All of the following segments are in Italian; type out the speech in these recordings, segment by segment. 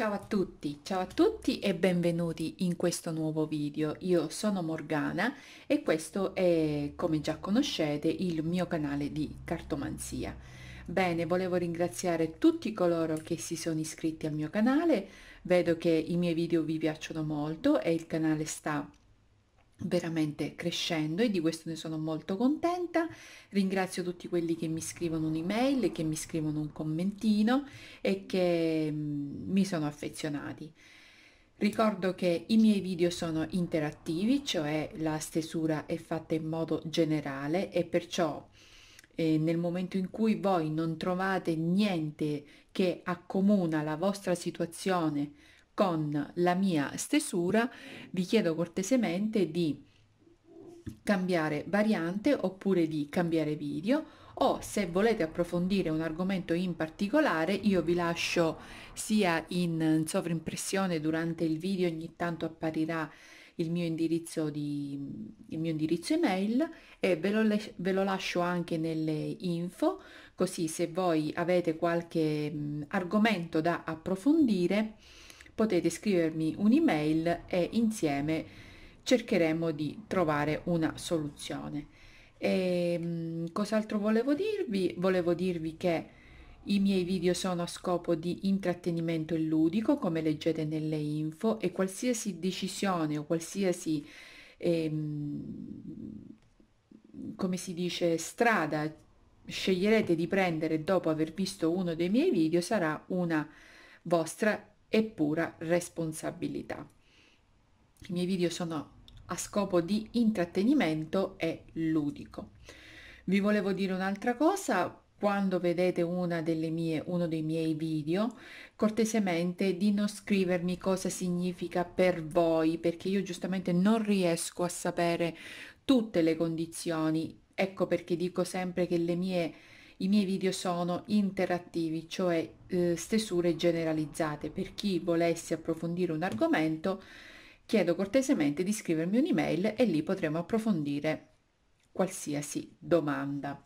Ciao a tutti, ciao a tutti e benvenuti in questo nuovo video. Io sono Morgana e questo è, come già conoscete, il mio canale di cartomanzia. Bene, volevo ringraziare tutti coloro che si sono iscritti al mio canale, vedo che i miei video vi piacciono molto e il canale sta veramente crescendo e di questo ne sono molto contenta. Ringrazio tutti quelli che mi scrivono un'email, che mi scrivono un commentino e che mm, mi sono affezionati. Ricordo che i miei video sono interattivi, cioè la stesura è fatta in modo generale e perciò eh, nel momento in cui voi non trovate niente che accomuna la vostra situazione con la mia stesura vi chiedo cortesemente di cambiare variante oppure di cambiare video o se volete approfondire un argomento in particolare io vi lascio sia in sovrimpressione durante il video ogni tanto apparirà il mio indirizzo, di, il mio indirizzo email e ve lo, ve lo lascio anche nelle info così se voi avete qualche argomento da approfondire potete scrivermi un'email e insieme cercheremo di trovare una soluzione. Ehm, cos'altro volevo dirvi? Volevo dirvi che i miei video sono a scopo di intrattenimento e ludico, come leggete nelle info, e qualsiasi decisione o qualsiasi, ehm, come si dice, strada sceglierete di prendere dopo aver visto uno dei miei video sarà una vostra e pura responsabilità. I miei video sono a scopo di intrattenimento e ludico. Vi volevo dire un'altra cosa, quando vedete mie, uno dei miei video, cortesemente di non scrivermi cosa significa per voi, perché io giustamente non riesco a sapere tutte le condizioni. Ecco perché dico sempre che le mie i miei video sono interattivi, cioè eh, stesure generalizzate. Per chi volesse approfondire un argomento, chiedo cortesemente di scrivermi un'email e lì potremo approfondire qualsiasi domanda.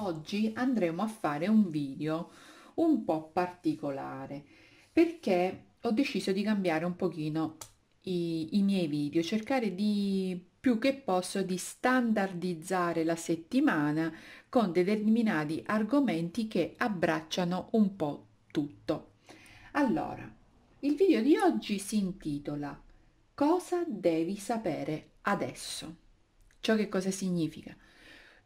Oggi andremo a fare un video un po' particolare perché ho deciso di cambiare un pochino i, i miei video, cercare di più che posso di standardizzare la settimana con determinati argomenti che abbracciano un po' tutto. Allora, il video di oggi si intitola Cosa devi sapere adesso? Ciò che cosa significa?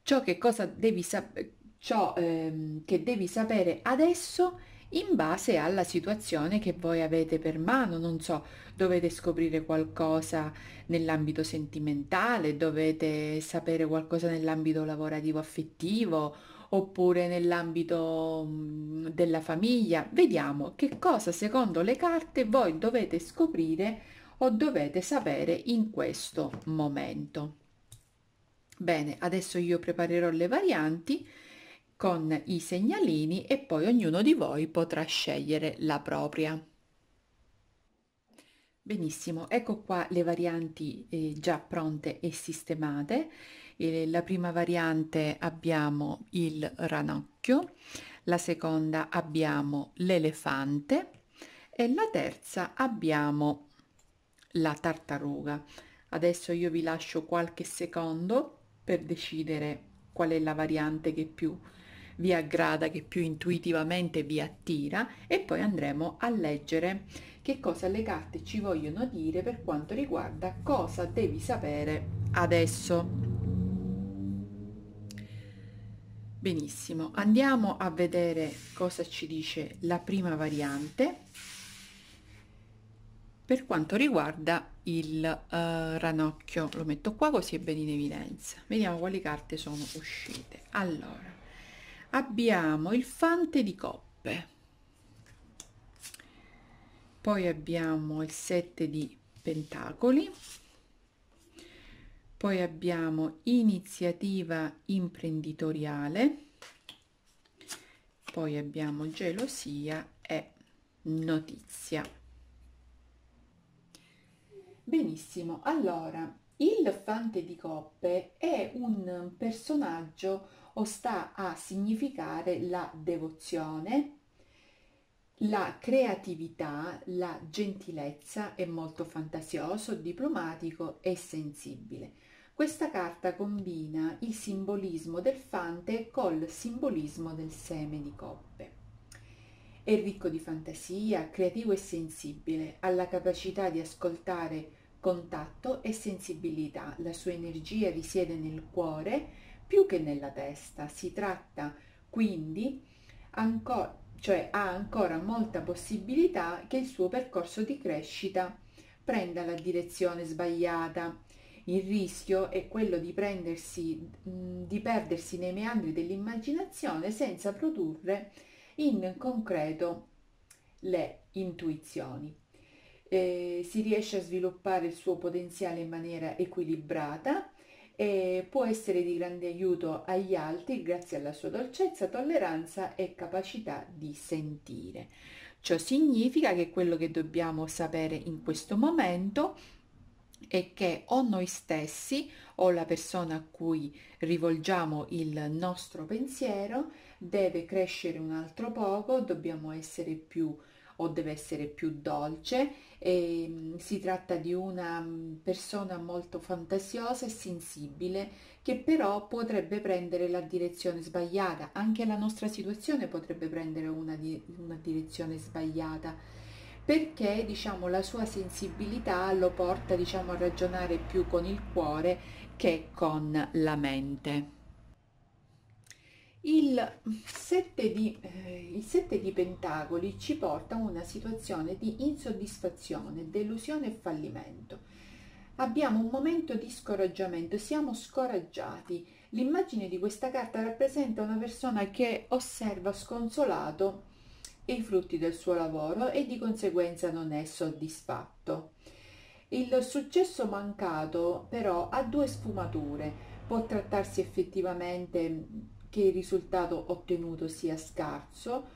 Ciò che cosa devi sapere ciò ehm, che devi sapere adesso è in base alla situazione che voi avete per mano, non so, dovete scoprire qualcosa nell'ambito sentimentale, dovete sapere qualcosa nell'ambito lavorativo affettivo oppure nell'ambito mm, della famiglia. Vediamo che cosa secondo le carte voi dovete scoprire o dovete sapere in questo momento. Bene, adesso io preparerò le varianti con i segnalini e poi ognuno di voi potrà scegliere la propria. Benissimo, ecco qua le varianti eh, già pronte e sistemate. Eh, la prima variante abbiamo il ranocchio, la seconda abbiamo l'elefante e la terza abbiamo la tartaruga. Adesso io vi lascio qualche secondo per decidere qual è la variante che più vi aggrada, che più intuitivamente vi attira e poi andremo a leggere che cosa le carte ci vogliono dire per quanto riguarda cosa devi sapere adesso. Benissimo, andiamo a vedere cosa ci dice la prima variante per quanto riguarda il uh, ranocchio. Lo metto qua così è ben in evidenza. Vediamo quali carte sono uscite. Allora, abbiamo il fante di coppe poi abbiamo il sette di pentacoli poi abbiamo iniziativa imprenditoriale poi abbiamo gelosia e notizia benissimo allora il fante di coppe è un personaggio o sta a significare la devozione, la creatività, la gentilezza, è molto fantasioso, diplomatico e sensibile. Questa carta combina il simbolismo del fante col simbolismo del seme di coppe. È ricco di fantasia, creativo e sensibile, ha la capacità di ascoltare contatto e sensibilità. La sua energia risiede nel cuore, più che nella testa. Si tratta quindi ancora, cioè ha ancora molta possibilità che il suo percorso di crescita prenda la direzione sbagliata. Il rischio è quello di, prendersi, di perdersi nei meandri dell'immaginazione senza produrre in concreto le intuizioni. Eh, si riesce a sviluppare il suo potenziale in maniera equilibrata e può essere di grande aiuto agli altri grazie alla sua dolcezza, tolleranza e capacità di sentire. Ciò significa che quello che dobbiamo sapere in questo momento è che o noi stessi o la persona a cui rivolgiamo il nostro pensiero deve crescere un altro poco, dobbiamo essere più o deve essere più dolce. E, ehm, si tratta di una mm, persona molto fantasiosa e sensibile che però potrebbe prendere la direzione sbagliata. Anche la nostra situazione potrebbe prendere una, di una direzione sbagliata perché diciamo, la sua sensibilità lo porta diciamo, a ragionare più con il cuore che con la mente. Il 7, di, eh, di Pentacoli ci porta a una situazione di insoddisfazione, delusione e fallimento. Abbiamo un momento di scoraggiamento, siamo scoraggiati. L'immagine di questa carta rappresenta una persona che osserva sconsolato i frutti del suo lavoro e di conseguenza non è soddisfatto. Il successo mancato però ha due sfumature. Può trattarsi effettivamente che il risultato ottenuto sia scarso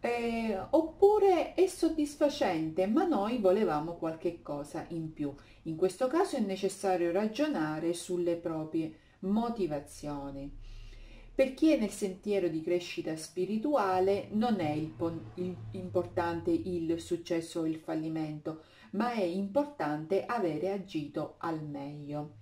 eh, oppure è soddisfacente ma noi volevamo qualche cosa in più. In questo caso è necessario ragionare sulle proprie motivazioni. Per chi è nel sentiero di crescita spirituale non è il, il, importante il successo o il fallimento, ma è importante avere agito al meglio.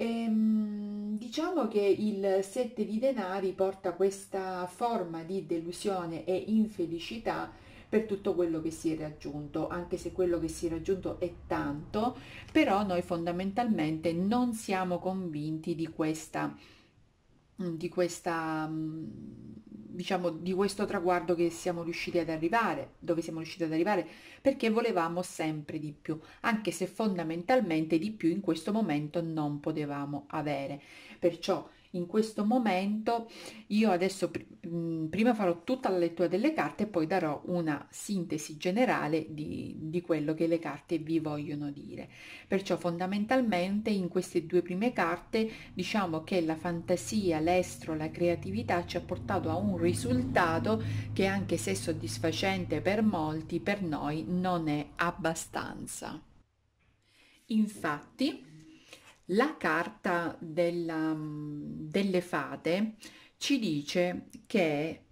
Ehm, diciamo che il 7 di denari porta questa forma di delusione e infelicità per tutto quello che si è raggiunto, anche se quello che si è raggiunto è tanto, però noi fondamentalmente non siamo convinti di questa Mm, di questa mm, diciamo di questo traguardo che siamo riusciti ad arrivare dove siamo riusciti ad arrivare perché volevamo sempre di più anche se fondamentalmente di più in questo momento non potevamo avere perciò in questo momento io adesso pr- prima farò tutta la lettura delle carte e poi darò una sintesi generale di, di quello che le carte vi vogliono dire. Perciò fondamentalmente in queste due prime carte diciamo che la fantasia, l'estro, la creatività ci ha portato a un risultato che anche se soddisfacente per molti, per noi non è abbastanza. Infatti, la carta della, mm, delle fate ci dice che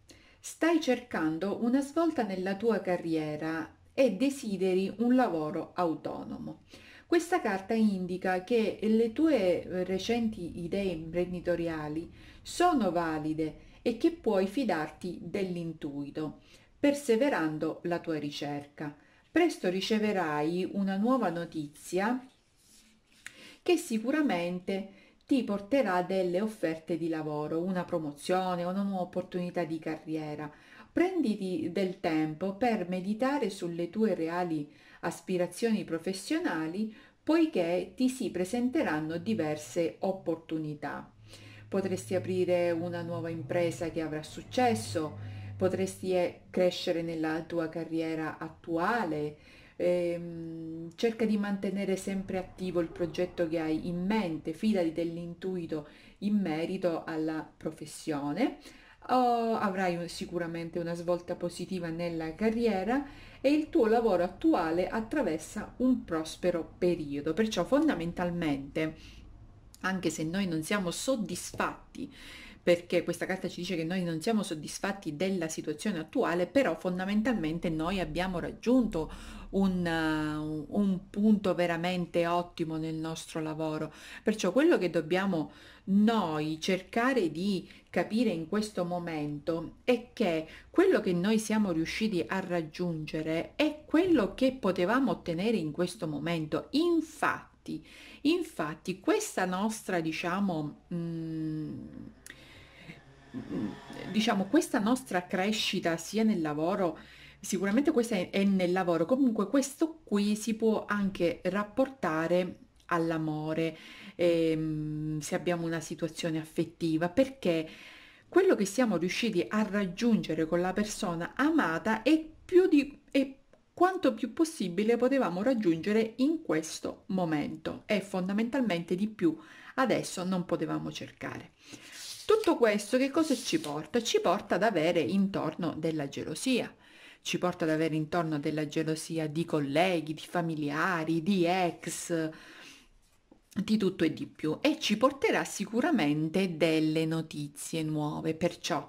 stai cercando una svolta nella tua carriera e desideri un lavoro autonomo. Questa carta indica che le tue eh, recenti idee imprenditoriali sono valide e che puoi fidarti dell'intuito, perseverando la tua ricerca. Presto riceverai una nuova notizia che sicuramente ti porterà delle offerte di lavoro, una promozione, una nuova opportunità di carriera. Prenditi del tempo per meditare sulle tue reali aspirazioni professionali poiché ti si presenteranno diverse opportunità. Potresti aprire una nuova impresa che avrà successo, potresti eh, crescere nella tua carriera attuale, ehm, cerca di mantenere sempre attivo il progetto che hai in mente, fidati dell'intuito in merito alla professione, o avrai un, sicuramente una svolta positiva nella carriera e il tuo lavoro attuale attraversa un prospero periodo. Perciò fondamentalmente, anche se noi non siamo soddisfatti, perché questa carta ci dice che noi non siamo soddisfatti della situazione attuale, però fondamentalmente noi abbiamo raggiunto un, uh, un punto veramente ottimo nel nostro lavoro. Perciò quello che dobbiamo noi cercare di capire in questo momento è che quello che noi siamo riusciti a raggiungere è quello che potevamo ottenere in questo momento. Infatti, infatti questa nostra, diciamo, mh, mm, Mm, diciamo, questa nostra crescita sia nel lavoro, sicuramente questa è nel lavoro, comunque questo qui si può anche rapportare all'amore, ehm, se abbiamo una situazione affettiva, perché quello che siamo riusciti a raggiungere con la persona amata è più di è quanto più possibile potevamo raggiungere in questo momento e fondamentalmente di più adesso non potevamo cercare. Tutto questo che cosa ci porta? Ci porta ad avere intorno della gelosia, ci porta ad avere intorno della gelosia di colleghi, di familiari, di ex, di tutto e di più e ci porterà sicuramente delle notizie nuove. Perciò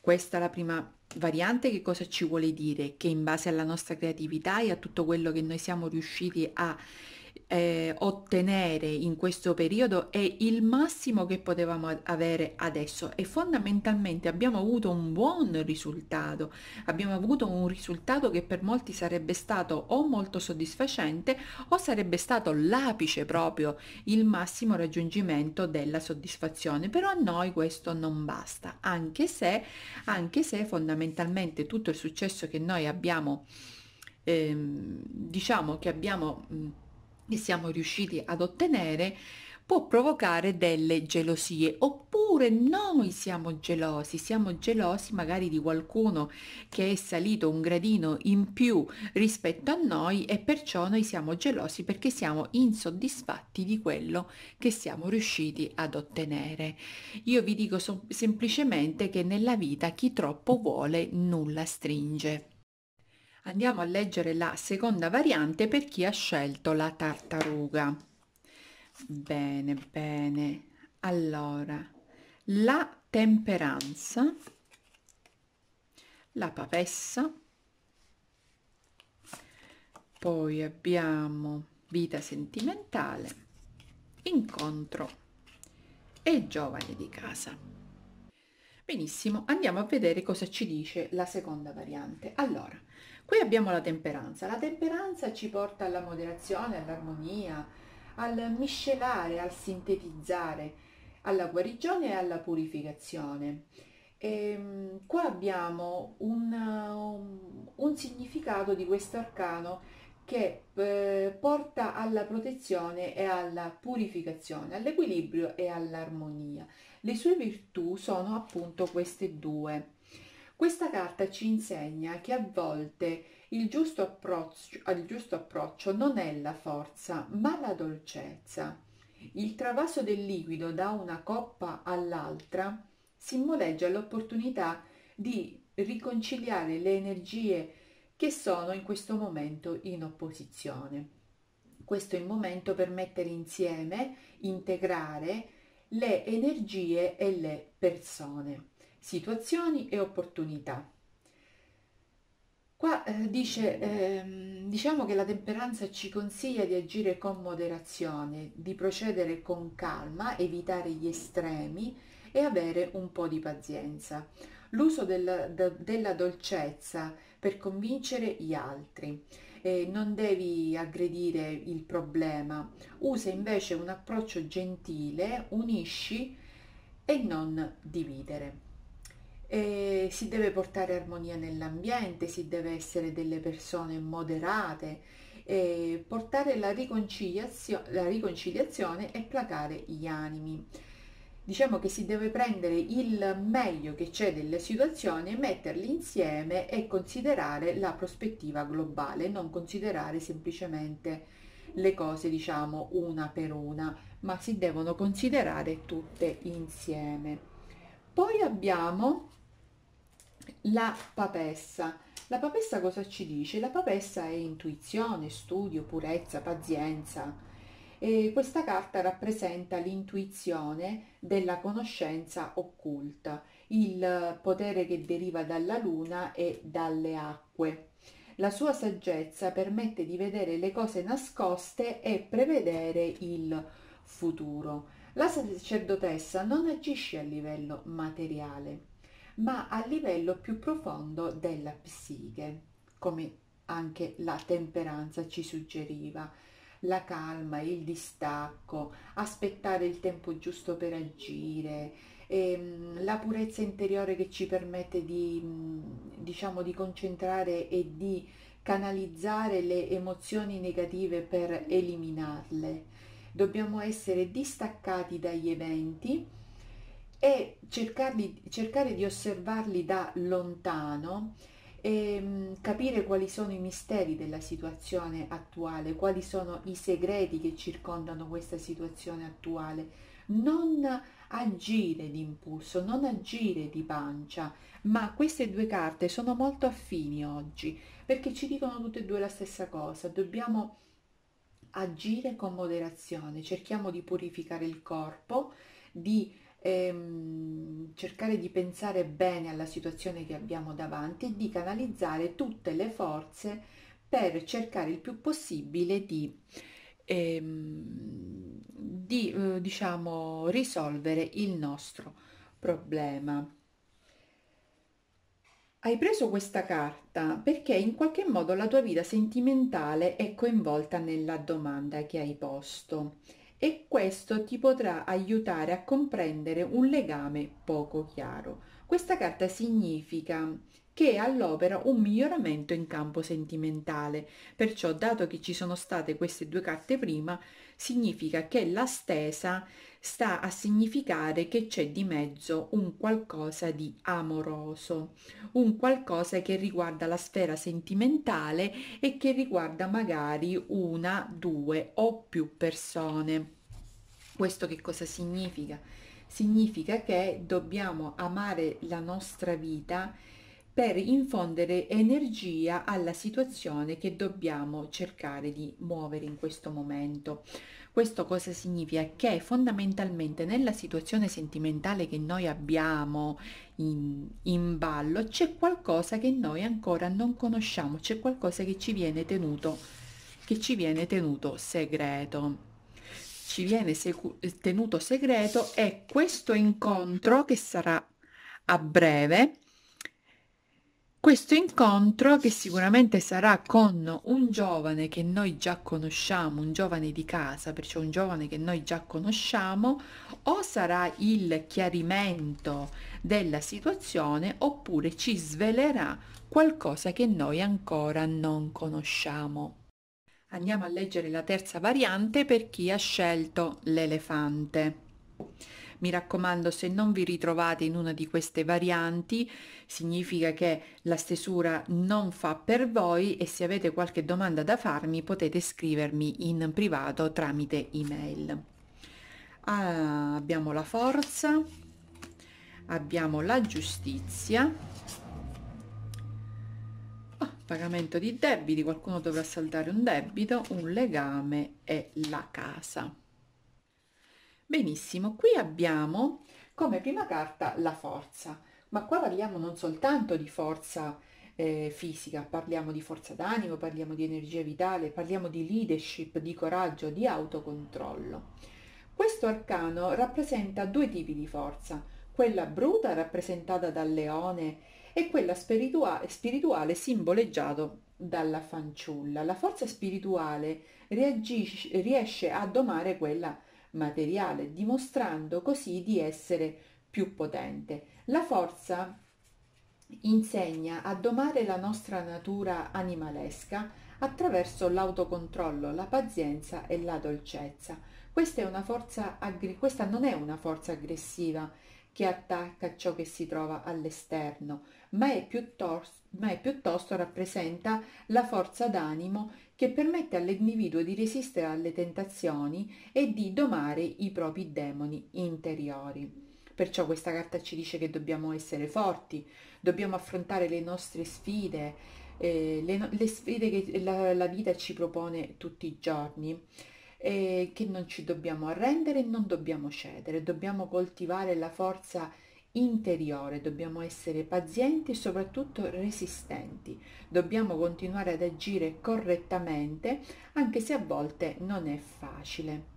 questa è la prima variante che cosa ci vuole dire? Che in base alla nostra creatività e a tutto quello che noi siamo riusciti a eh, ottenere in questo periodo è il massimo che potevamo avere adesso e fondamentalmente abbiamo avuto un buon risultato, abbiamo avuto un risultato che per molti sarebbe stato o molto soddisfacente o sarebbe stato l'apice proprio, il massimo raggiungimento della soddisfazione, però a noi questo non basta, anche se, anche se fondamentalmente tutto il successo che noi abbiamo, ehm, diciamo che abbiamo che siamo riusciti ad ottenere può provocare delle gelosie oppure noi siamo gelosi, siamo gelosi magari di qualcuno che è salito un gradino in più rispetto a noi e perciò noi siamo gelosi perché siamo insoddisfatti di quello che siamo riusciti ad ottenere. Io vi dico so semplicemente che nella vita chi troppo vuole nulla stringe. Andiamo a leggere la seconda variante per chi ha scelto la tartaruga. Bene, bene. Allora, la temperanza, la papessa, poi abbiamo vita sentimentale, incontro e giovane di casa. Benissimo, andiamo a vedere cosa ci dice la seconda variante. Allora, Qui abbiamo la temperanza. La temperanza ci porta alla moderazione, all'armonia, al miscelare, al sintetizzare, alla guarigione e alla purificazione. E ehm, qua abbiamo un, un significato di questo arcano che eh, porta alla protezione e alla purificazione, all'equilibrio e all'armonia. Le sue virtù sono appunto queste due. Questa carta ci insegna che a volte il giusto approccio, il giusto approccio non è la forza, ma la dolcezza. Il travaso del liquido da una coppa all'altra simboleggia l'opportunità di riconciliare le energie che sono in questo momento in opposizione. Questo è il momento per mettere insieme, integrare le energie e le persone situazioni e opportunità. Qua eh, dice, eh, diciamo che la temperanza ci consiglia di agire con moderazione, di procedere con calma, evitare gli estremi e avere un po' di pazienza. L'uso della, della dolcezza per convincere gli altri. Eh, non devi aggredire il problema, usa invece un approccio gentile, unisci e non dividere. E si deve portare armonia nell'ambiente, si deve essere delle persone moderate, portare la, riconciliazio- la riconciliazione e placare gli animi. Diciamo che si deve prendere il meglio che c'è delle situazioni, metterli insieme e considerare la prospettiva globale, non considerare semplicemente le cose diciamo una per una, ma si devono considerare tutte insieme. Poi abbiamo la papessa. La papessa cosa ci dice? La papessa è intuizione, studio, purezza, pazienza. E questa carta rappresenta l'intuizione della conoscenza occulta, il potere che deriva dalla luna e dalle acque. La sua saggezza permette di vedere le cose nascoste e prevedere il futuro. La sacerdotessa non agisce a livello materiale, ma a livello più profondo della psiche, come anche la temperanza ci suggeriva, la calma, il distacco, aspettare il tempo giusto per agire, ehm, la purezza interiore che ci permette di, mm, diciamo, di concentrare e di canalizzare le emozioni negative per eliminarle. Dobbiamo essere distaccati dagli eventi e cercarli, cercare di osservarli da lontano e mm, capire quali sono i misteri della situazione attuale, quali sono i segreti che circondano questa situazione attuale. Non agire di impulso, non agire di pancia, ma queste due carte sono molto affini oggi perché ci dicono tutte e due la stessa cosa. Dobbiamo agire con moderazione, cerchiamo di purificare il corpo, di ehm, cercare di pensare bene alla situazione che abbiamo davanti e di canalizzare tutte le forze per cercare il più possibile di, ehm, di eh, diciamo, risolvere il nostro problema. Hai preso questa carta perché in qualche modo la tua vita sentimentale è coinvolta nella domanda che hai posto e questo ti potrà aiutare a comprendere un legame poco chiaro. Questa carta significa che è all'opera un miglioramento in campo sentimentale. Perciò, dato che ci sono state queste due carte prima, significa che la stesa sta a significare che c'è di mezzo un qualcosa di amoroso, un qualcosa che riguarda la sfera sentimentale e che riguarda magari una, due o più persone. Questo che cosa significa? Significa che dobbiamo amare la nostra vita per infondere energia alla situazione che dobbiamo cercare di muovere in questo momento. Questo cosa significa? Che fondamentalmente nella situazione sentimentale che noi abbiamo in, in ballo c'è qualcosa che noi ancora non conosciamo, c'è qualcosa che ci viene tenuto, che ci viene tenuto segreto ci viene tenuto segreto e questo incontro che sarà a breve questo incontro che sicuramente sarà con un giovane che noi già conosciamo, un giovane di casa, perciò un giovane che noi già conosciamo, o sarà il chiarimento della situazione oppure ci svelerà qualcosa che noi ancora non conosciamo. Andiamo a leggere la terza variante per chi ha scelto l'elefante. Mi raccomando, se non vi ritrovate in una di queste varianti, significa che la stesura non fa per voi e se avete qualche domanda da farmi potete scrivermi in privato tramite email. Ah, abbiamo la forza, abbiamo la giustizia, oh, pagamento di debiti, qualcuno dovrà saldare un debito, un legame e la casa. Benissimo, qui abbiamo come prima carta la forza, ma qua parliamo non soltanto di forza eh, fisica, parliamo di forza d'animo, parliamo di energia vitale, parliamo di leadership, di coraggio, di autocontrollo. Questo arcano rappresenta due tipi di forza, quella bruta rappresentata dal leone e quella spirituale, spirituale simboleggiato dalla fanciulla. La forza spirituale reagisce, riesce a domare quella materiale, dimostrando così di essere più potente. La forza insegna a domare la nostra natura animalesca attraverso l'autocontrollo, la pazienza e la dolcezza. Questa, aggr- questa, non è una forza aggressiva che attacca ciò che si trova all'esterno, ma, è piuttosto, ma è piuttosto rappresenta la forza d'animo che permette all'individuo di resistere alle tentazioni e di domare i propri demoni interiori. Perciò questa carta ci dice che dobbiamo essere forti, dobbiamo affrontare le nostre sfide, eh, le, le, sfide che la, la, vita ci propone tutti i giorni, eh, che non ci dobbiamo arrendere e non dobbiamo cedere, dobbiamo coltivare la forza interiore, dobbiamo essere pazienti e soprattutto resistenti, dobbiamo continuare ad agire correttamente anche se a volte non è facile.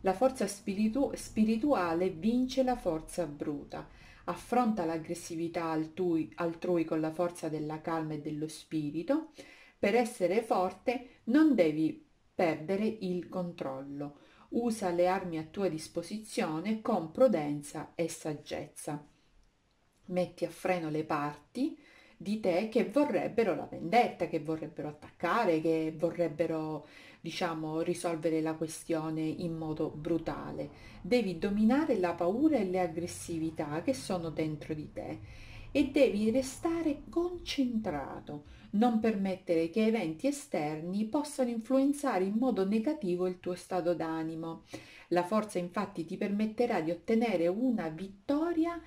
La forza spiritu- spirituale vince la forza bruta, affronta l'aggressività altrui, altrui con la forza della calma e dello spirito. Per essere forte non devi perdere il controllo, usa le armi a tua disposizione con prudenza e saggezza. Metti a freno le parti di te che vorrebbero la vendetta, che vorrebbero attaccare, che vorrebbero, diciamo, risolvere la questione in modo brutale. Devi dominare la paura e le aggressività che sono dentro di te e devi restare concentrato, non permettere che eventi esterni possano influenzare in modo negativo il tuo stato d'animo. La forza infatti ti permetterà di ottenere una vittoria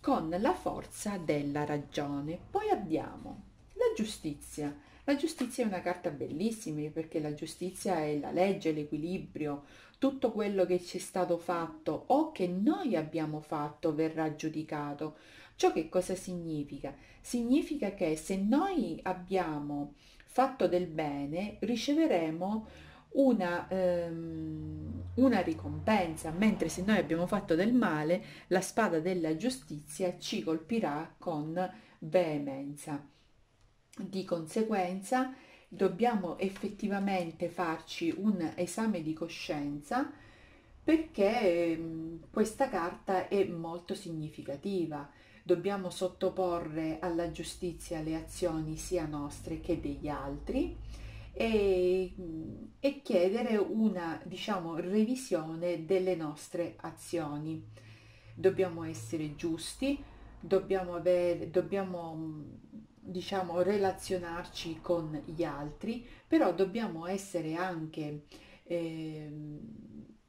con la forza della ragione. Poi abbiamo la giustizia. La giustizia è una carta bellissima perché la giustizia è la legge, l'equilibrio, tutto quello che ci è stato fatto o che noi abbiamo fatto verrà giudicato. Ciò che cosa significa? Significa che se noi abbiamo fatto del bene riceveremo una, ehm, una ricompensa, mentre se noi abbiamo fatto del male la spada della giustizia ci colpirà con veemenza. Di conseguenza dobbiamo effettivamente farci un esame di coscienza perché ehm, questa carta è molto significativa dobbiamo sottoporre alla giustizia le azioni sia nostre che degli altri e, mm, e chiedere una diciamo revisione delle nostre azioni. Dobbiamo essere giusti, dobbiamo, avere, dobbiamo mm, diciamo relazionarci con gli altri, però dobbiamo essere anche eh,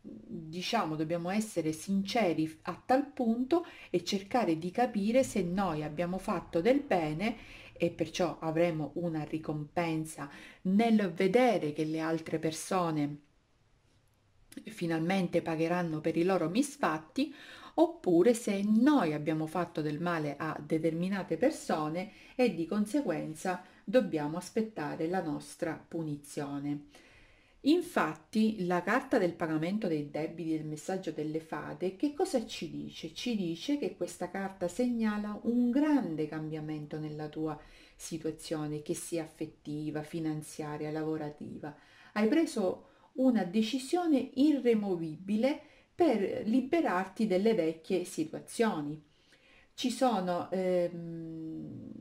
diciamo dobbiamo essere sinceri a tal punto e cercare di capire se noi abbiamo fatto del bene e perciò avremo una ricompensa nel vedere che le altre persone finalmente pagheranno per i loro misfatti oppure se noi abbiamo fatto del male a determinate persone e di conseguenza dobbiamo aspettare la nostra punizione. Infatti la carta del pagamento dei debiti del messaggio delle fate che cosa ci dice? Ci dice che questa carta segnala un grande cambiamento nella tua situazione, che sia affettiva, finanziaria, lavorativa. Hai preso una decisione irremovibile per liberarti delle vecchie situazioni. Ci sono ehm,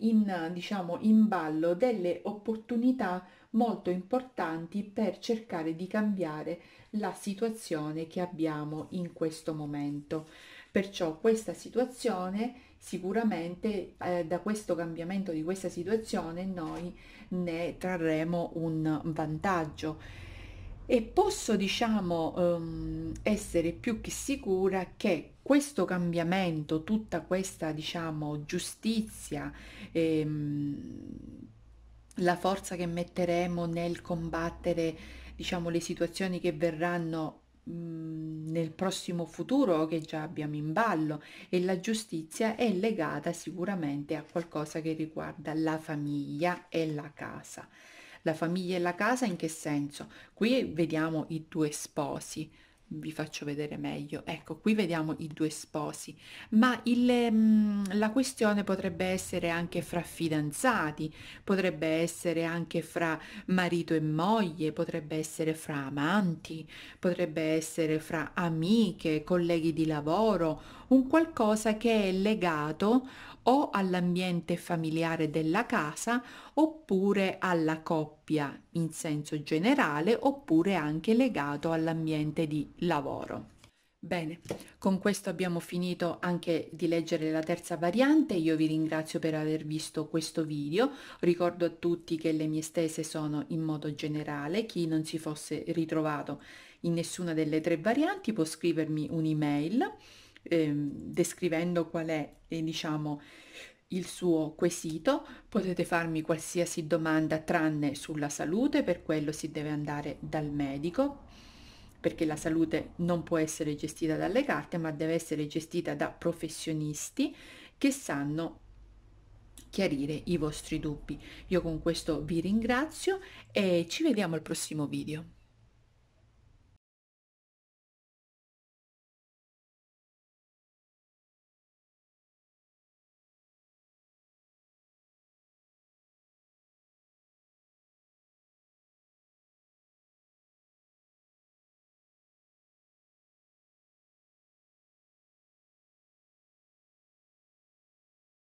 in, diciamo, in ballo delle opportunità molto importanti per cercare di cambiare la situazione che abbiamo in questo momento. Perciò questa situazione sicuramente eh, da questo cambiamento di questa situazione noi ne trarremo un vantaggio e posso diciamo um, essere più che sicura che questo cambiamento, tutta questa diciamo giustizia ehm, la forza che metteremo nel combattere, diciamo, le situazioni che verranno mhmm, nel prossimo futuro che già abbiamo in ballo e la giustizia è legata sicuramente a qualcosa che riguarda la famiglia e la casa. La famiglia e la casa in che senso? Qui vediamo i due sposi, vi faccio vedere meglio ecco qui vediamo i due sposi ma il, mm, la questione potrebbe essere anche fra fidanzati potrebbe essere anche fra marito e moglie potrebbe essere fra amanti potrebbe essere fra amiche colleghi di lavoro un qualcosa che è legato o all'ambiente familiare della casa oppure alla coppia in senso generale oppure anche legato all'ambiente di lavoro. Bene, con questo abbiamo finito anche di leggere la terza variante, io vi ringrazio per aver visto questo video, ricordo a tutti che le mie stese sono in modo generale, chi non si fosse ritrovato in nessuna delle tre varianti può scrivermi un'email Ehm, descrivendo qual è, eh, diciamo, il suo quesito, potete farmi qualsiasi domanda tranne sulla salute, per quello si deve andare dal medico, perché la salute non può essere gestita dalle carte, ma deve essere gestita da professionisti che sanno chiarire i vostri dubbi. Io con questo vi ringrazio e ci vediamo al prossimo video.